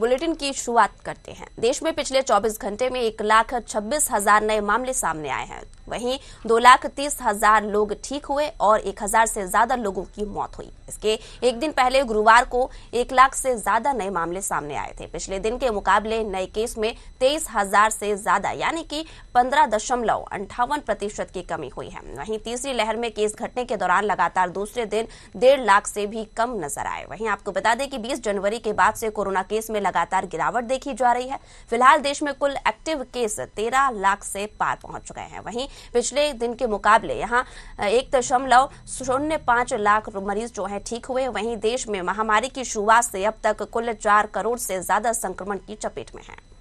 bulletin की शुरुआत करते हैं देश में पिछले 24 घंटे में एक लाख छब्बीस हजार नए मामले सामने आए हैं वहीं दो लाख तीस हजार लोग ठीक हुए और एक हजार से ज्यादा लोगों की मौत हुई इसके एक दिन पहले गुरुवार को एक लाख से ज्यादा नए मामले सामने आए थे पिछले दिन के मुकाबले नए केस में तेईस हजार से ज्यादा यानी कि पंद्रह दशमलव अंठावन प्रतिशत की कमी हुई है वहीं तीसरी लहर में केस घटने के दौरान लगातार दूसरे दिन डेढ़ लाख से भी कम नजर आए वहीं आपको बता दें कि 20 जनवरी के बाद से कोरोना केस में लगातार गिरावट देखी जा रही है फिलहाल देश में कुल एक्टिव केस तेरह लाख से पार पहुंच चुके हैं वहीं पिछले दिन के मुकाबले यहाँ एक दशमलव शून्य पांच लाख मरीज जो है ठीक हुए वहीं देश में महामारी की शुरुआत से अब तक कुल चार करोड़ से ज्यादा संक्रमण की चपेट में है